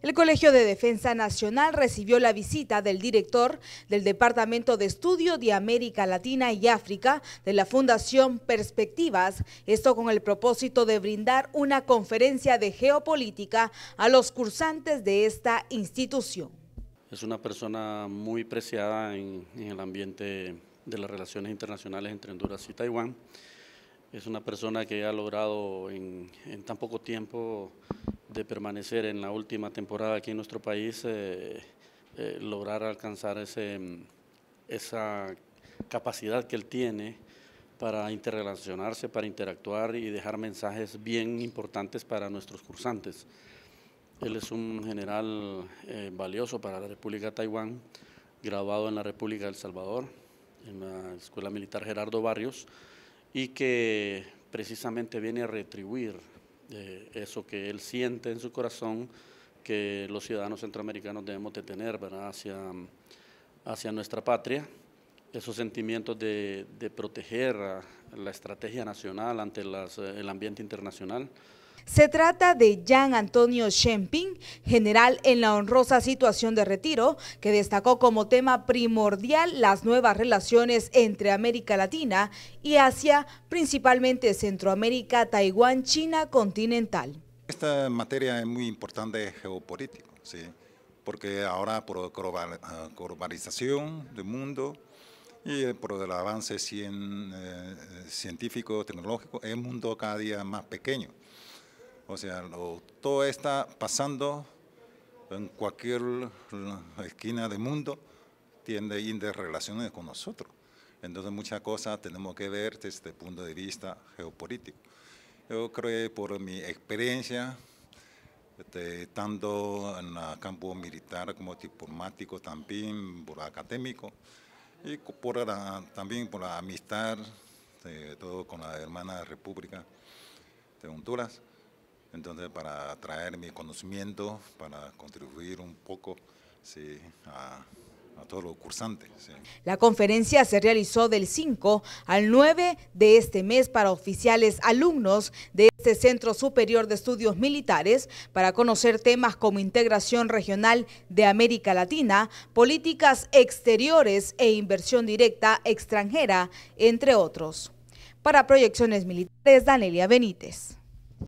El Colegio de Defensa Nacional recibió la visita del director del Departamento de Estudio de América Latina y África de la Fundación Perspectivas, esto con el propósito de brindar una conferencia de geopolítica a los cursantes de esta institución. Es una persona muy preciada en, el ambiente de las relaciones internacionales entre Honduras y Taiwán. Es una persona que ha logrado en tan poco tiempo de permanecer en la última temporada aquí en nuestro país, eh, eh, lograr alcanzar ese, mm, esa capacidad que él tiene para interrelacionarse, para interactuar y dejar mensajes bien importantes para nuestros cursantes. Él es un general eh, valioso para la República de Taiwán, graduado en la República del El Salvador, en la Escuela Militar Gerardo Barrios, y que precisamente viene a retribuir eh, eso que él siente en su corazón que los ciudadanos centroamericanos debemos de tener Hacia, hacia nuestra patria, esos sentimientos de, de proteger la estrategia nacional ante eh, el ambiente internacional. Se trata de Jean Antonio Shemping, general en la honrosa situación de retiro, que destacó como tema primordial las nuevas relaciones entre América Latina y Asia, principalmente Centroamérica, Taiwán, China continental. Esta materia es muy importante geopolítica, porque ahora por ah, globalización del mundo, y eh, por el avance eh, científico, tecnológico, el mundo cada día más pequeño. O sea, todo está pasando en cualquier esquina del mundo, tiene interrelaciones con nosotros. Entonces muchas cosas tenemos que ver desde el punto de vista geopolítico. Yo creo por mi experiencia, este, tanto en el campo militar como diplomático, también por académico, y también por la amistad, de este, todo con la hermana República de Honduras, entonces, para traer mi conocimiento, para contribuir un poco a, todos los cursantes. La conferencia se realizó del 5 al 9 de este mes para oficiales alumnos de este Centro Superior de Estudios Militares para conocer temas como integración regional de América Latina, políticas exteriores e inversión directa extranjera, entre otros. Para Proyecciones Militares, Danelia Benítez.